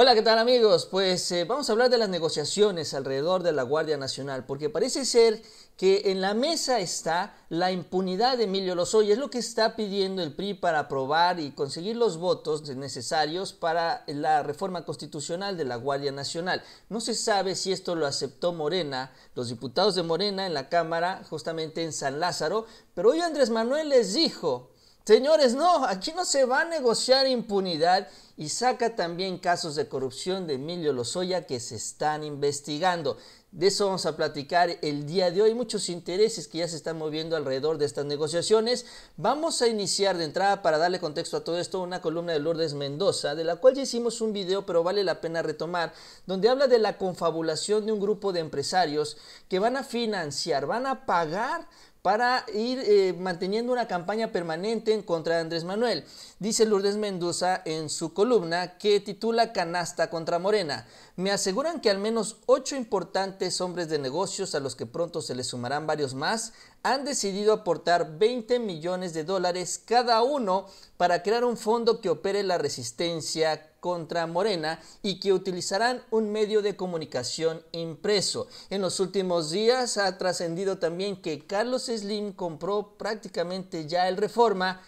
Hola, ¿qué tal amigos? Pues eh, vamos a hablar de las negociaciones alrededor de la Guardia Nacional, porque parece ser que en la mesa está la impunidad de Emilio Lozoya, es lo que está pidiendo el PRI para aprobar y conseguir los votos necesarios para la reforma constitucional de la Guardia Nacional. No se sabe si esto lo aceptó Morena, los diputados de Morena en la Cámara, justamente en San Lázaro, pero hoy Andrés Manuel les dijo Señores, no, aquí no se va a negociar impunidad y saca también casos de corrupción de Emilio Lozoya que se están investigando. De eso vamos a platicar el día de hoy. Muchos intereses que ya se están moviendo alrededor de estas negociaciones. Vamos a iniciar de entrada para darle contexto a todo esto una columna de Lourdes Mendoza, de la cual ya hicimos un video, pero vale la pena retomar, donde habla de la confabulación de un grupo de empresarios que van a financiar, van a pagar para ir eh, manteniendo una campaña permanente en contra de Andrés Manuel. Dice Lourdes Mendoza en su columna que titula Canasta contra Morena me aseguran que al menos ocho importantes hombres de negocios, a los que pronto se les sumarán varios más, han decidido aportar 20 millones de dólares cada uno para crear un fondo que opere la resistencia contra Morena y que utilizarán un medio de comunicación impreso. En los últimos días ha trascendido también que Carlos Slim compró prácticamente ya el Reforma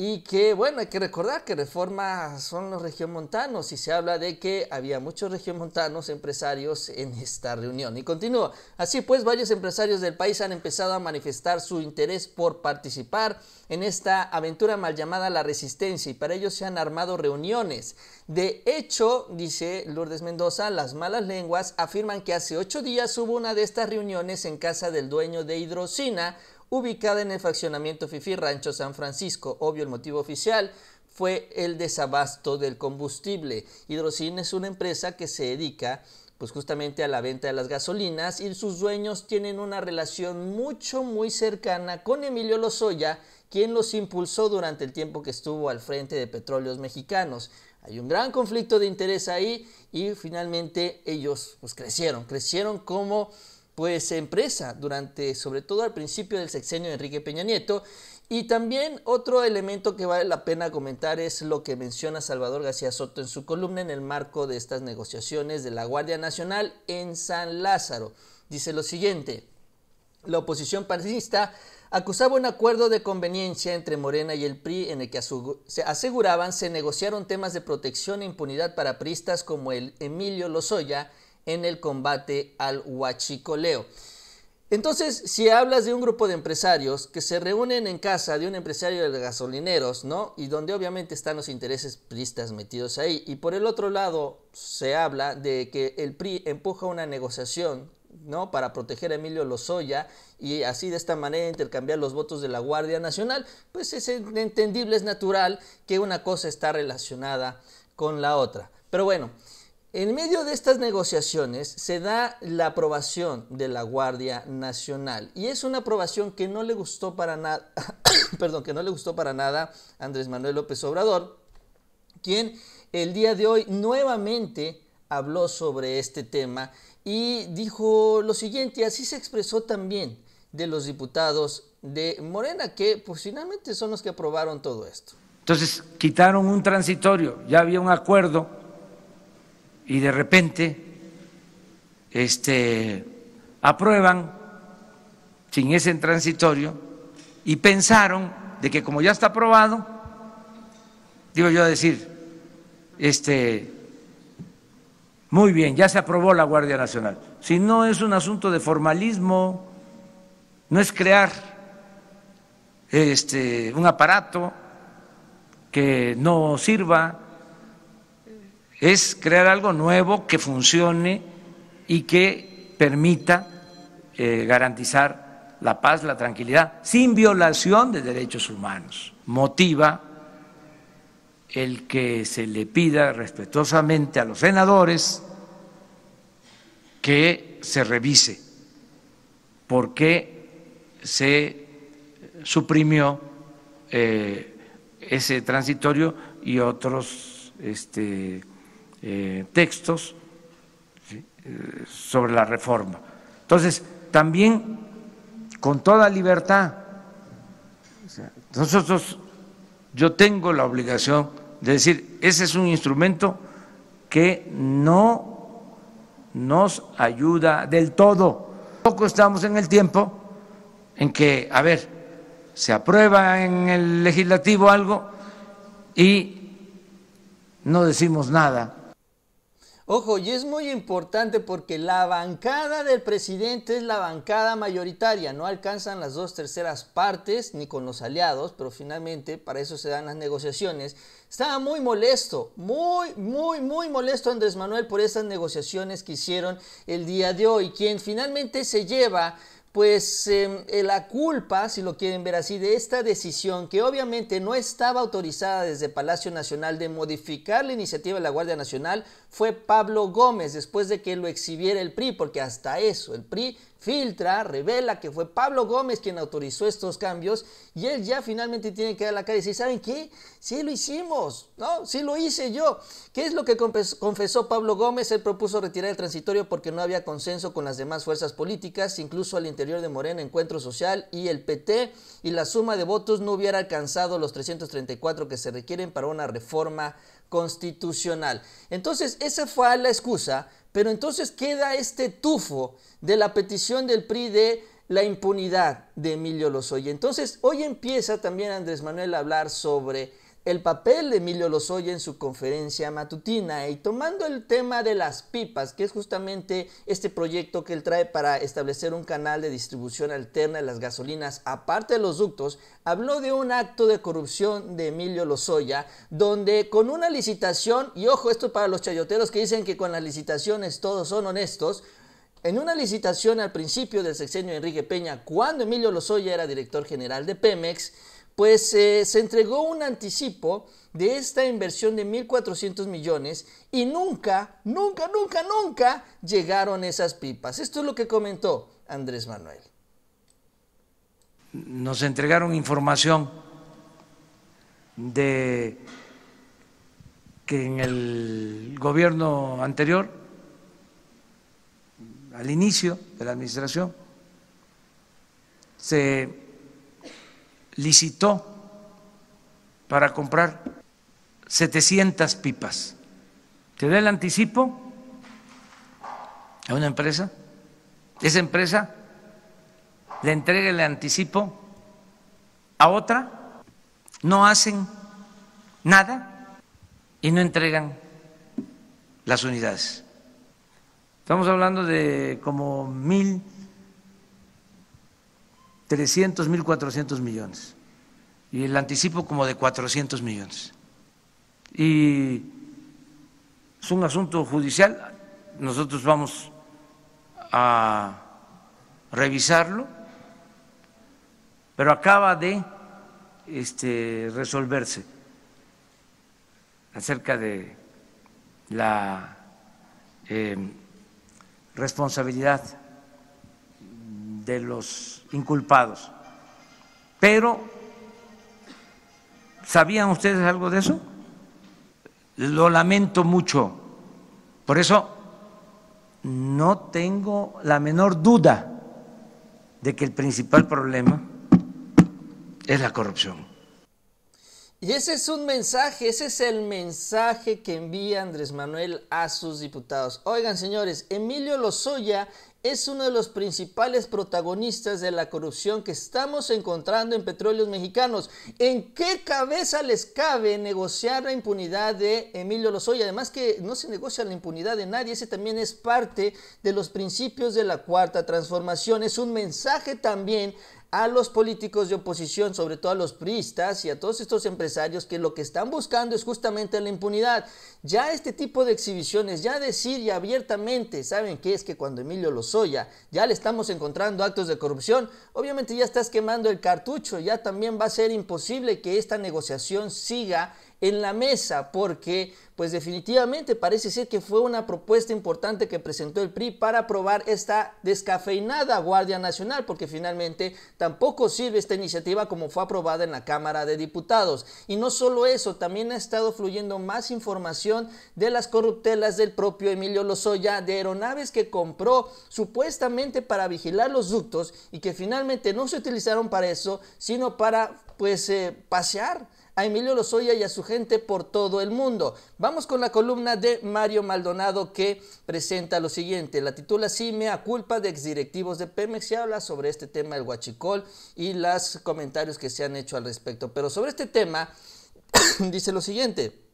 y que, bueno, hay que recordar que Reforma son los regiomontanos y se habla de que había muchos regiomontanos empresarios en esta reunión. Y continúa. Así pues, varios empresarios del país han empezado a manifestar su interés por participar en esta aventura mal llamada la resistencia y para ello se han armado reuniones. De hecho, dice Lourdes Mendoza, las malas lenguas afirman que hace ocho días hubo una de estas reuniones en casa del dueño de Hidrocina, ubicada en el fraccionamiento Fifi Rancho San Francisco. Obvio, el motivo oficial fue el desabasto del combustible. Hidrocin es una empresa que se dedica pues justamente a la venta de las gasolinas y sus dueños tienen una relación mucho muy cercana con Emilio Lozoya, quien los impulsó durante el tiempo que estuvo al frente de Petróleos Mexicanos. Hay un gran conflicto de interés ahí y finalmente ellos pues crecieron, crecieron como pues empresa durante sobre todo al principio del sexenio de Enrique Peña Nieto y también otro elemento que vale la pena comentar es lo que menciona Salvador García Soto en su columna en el marco de estas negociaciones de la Guardia Nacional en San Lázaro. Dice lo siguiente, la oposición partidista acusaba un acuerdo de conveniencia entre Morena y el PRI en el que se aseguraban se negociaron temas de protección e impunidad para priistas como el Emilio Lozoya en el combate al huachicoleo. Entonces, si hablas de un grupo de empresarios que se reúnen en casa de un empresario de gasolineros, ¿no? Y donde obviamente están los intereses priistas metidos ahí. Y por el otro lado, se habla de que el PRI empuja una negociación, ¿no? Para proteger a Emilio Lozoya y así de esta manera intercambiar los votos de la Guardia Nacional. Pues es entendible, es natural que una cosa está relacionada con la otra. Pero bueno. En medio de estas negociaciones se da la aprobación de la Guardia Nacional y es una aprobación que no le gustó para nada, perdón, que no le gustó para nada Andrés Manuel López Obrador, quien el día de hoy nuevamente habló sobre este tema y dijo lo siguiente, así se expresó también de los diputados de Morena, que pues finalmente son los que aprobaron todo esto. Entonces quitaron un transitorio, ya había un acuerdo y de repente este, aprueban sin ese transitorio y pensaron de que como ya está aprobado, digo yo a decir, este, muy bien, ya se aprobó la Guardia Nacional. Si no es un asunto de formalismo, no es crear este, un aparato que no sirva es crear algo nuevo que funcione y que permita eh, garantizar la paz, la tranquilidad, sin violación de derechos humanos. Motiva el que se le pida respetuosamente a los senadores que se revise por qué se suprimió eh, ese transitorio y otros este, eh, textos eh, sobre la reforma. Entonces, también con toda libertad, nosotros, yo tengo la obligación de decir, ese es un instrumento que no nos ayuda del todo. Poco estamos en el tiempo en que, a ver, se aprueba en el legislativo algo y no decimos nada Ojo, y es muy importante porque la bancada del presidente es la bancada mayoritaria, no alcanzan las dos terceras partes ni con los aliados, pero finalmente para eso se dan las negociaciones. Estaba muy molesto, muy, muy, muy molesto Andrés Manuel por esas negociaciones que hicieron el día de hoy, quien finalmente se lleva pues em, eh, la culpa, si lo quieren ver así, de esta decisión que obviamente no estaba autorizada desde Palacio Nacional de modificar la iniciativa de la Guardia Nacional fue Pablo Gómez después de que lo exhibiera el PRI, porque hasta eso, el PRI filtra, revela que fue Pablo Gómez quien autorizó estos cambios y él ya finalmente tiene que dar la cara y decir, ¿saben qué? Sí lo hicimos, ¿no? Sí lo hice yo. ¿Qué es lo que confesó Pablo Gómez? Él propuso retirar el transitorio porque no había consenso con las demás fuerzas políticas, incluso al interior de Morena, Encuentro Social y el PT, y la suma de votos no hubiera alcanzado los 334 que se requieren para una reforma constitucional. Entonces, esa fue la excusa pero entonces queda este tufo de la petición del PRI de la impunidad de Emilio Lozoya. Entonces, hoy empieza también Andrés Manuel a hablar sobre el papel de Emilio Lozoya en su conferencia matutina y tomando el tema de las pipas, que es justamente este proyecto que él trae para establecer un canal de distribución alterna de las gasolinas, aparte de los ductos, habló de un acto de corrupción de Emilio Lozoya, donde con una licitación, y ojo, esto para los chayoteros que dicen que con las licitaciones todos son honestos, en una licitación al principio del sexenio de Enrique Peña, cuando Emilio Lozoya era director general de Pemex, pues eh, se entregó un anticipo de esta inversión de 1.400 millones y nunca, nunca, nunca, nunca llegaron esas pipas. Esto es lo que comentó Andrés Manuel. Nos entregaron información de que en el gobierno anterior, al inicio de la administración, se licitó para comprar 700 pipas. ¿Te da el anticipo a una empresa? Esa empresa le entrega el anticipo a otra, no hacen nada y no entregan las unidades. Estamos hablando de como mil 300, cuatrocientos millones. Y el anticipo como de 400 millones. Y es un asunto judicial. Nosotros vamos a revisarlo, pero acaba de este, resolverse acerca de la eh, responsabilidad de los inculpados. Pero, ¿sabían ustedes algo de eso? Lo lamento mucho. Por eso no tengo la menor duda de que el principal problema es la corrupción. Y ese es un mensaje, ese es el mensaje que envía Andrés Manuel a sus diputados. Oigan, señores, Emilio Lozoya es uno de los principales protagonistas de la corrupción que estamos encontrando en petróleos mexicanos. ¿En qué cabeza les cabe negociar la impunidad de Emilio Lozoya? Además que no se negocia la impunidad de nadie, ese también es parte de los principios de la cuarta transformación. Es un mensaje también a los políticos de oposición, sobre todo a los priistas y a todos estos empresarios que lo que están buscando es justamente la impunidad. Ya este tipo de exhibiciones, ya decir y abiertamente, ¿saben qué es que cuando Emilio Lozoya ya le estamos encontrando actos de corrupción? Obviamente ya estás quemando el cartucho, ya también va a ser imposible que esta negociación siga en la mesa, porque pues definitivamente parece ser que fue una propuesta importante que presentó el PRI para aprobar esta descafeinada Guardia Nacional, porque finalmente tampoco sirve esta iniciativa como fue aprobada en la Cámara de Diputados. Y no solo eso, también ha estado fluyendo más información de las corruptelas del propio Emilio Lozoya, de aeronaves que compró supuestamente para vigilar los ductos y que finalmente no se utilizaron para eso, sino para pues eh, pasear a Emilio Lozoya y a su gente por todo el mundo. Vamos con la columna de Mario Maldonado que presenta lo siguiente. La titula Sí a culpa de exdirectivos de Pemex y habla sobre este tema del huachicol y los comentarios que se han hecho al respecto. Pero sobre este tema dice lo siguiente.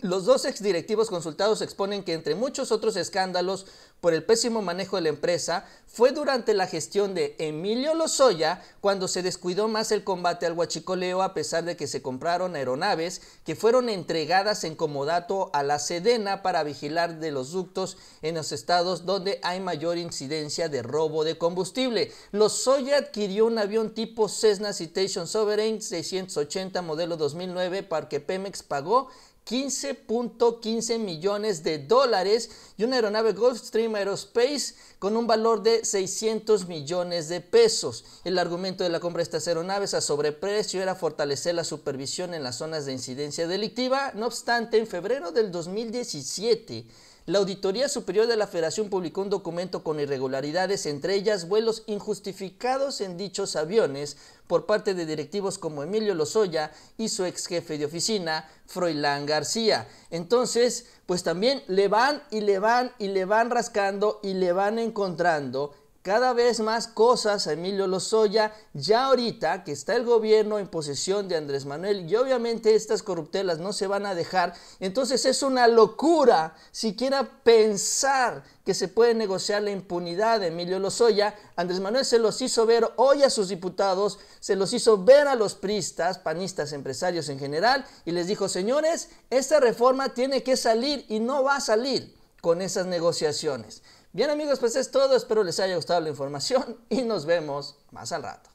Los dos exdirectivos consultados exponen que entre muchos otros escándalos por el pésimo manejo de la empresa, fue durante la gestión de Emilio Lozoya cuando se descuidó más el combate al huachicoleo a pesar de que se compraron aeronaves que fueron entregadas en comodato a la Sedena para vigilar de los ductos en los estados donde hay mayor incidencia de robo de combustible. Lozoya adquirió un avión tipo Cessna Citation Sovereign 680 modelo 2009 para que Pemex pagó 15.15 millones de dólares y una aeronave Gulfstream Aerospace con un valor de 600 millones de pesos. El argumento de la compra de estas aeronaves a sobreprecio era fortalecer la supervisión en las zonas de incidencia delictiva. No obstante, en febrero del 2017, la Auditoría Superior de la Federación publicó un documento con irregularidades, entre ellas vuelos injustificados en dichos aviones por parte de directivos como Emilio Lozoya y su ex jefe de oficina, Froilán García. Entonces, pues también le van y le van y le van rascando y le van encontrando cada vez más cosas a Emilio Lozoya, ya ahorita que está el gobierno en posesión de Andrés Manuel y obviamente estas corruptelas no se van a dejar, entonces es una locura siquiera pensar que se puede negociar la impunidad de Emilio Lozoya. Andrés Manuel se los hizo ver hoy a sus diputados, se los hizo ver a los pristas, panistas, empresarios en general, y les dijo, señores, esta reforma tiene que salir y no va a salir con esas negociaciones. Bien amigos, pues es todo. Espero les haya gustado la información y nos vemos más al rato.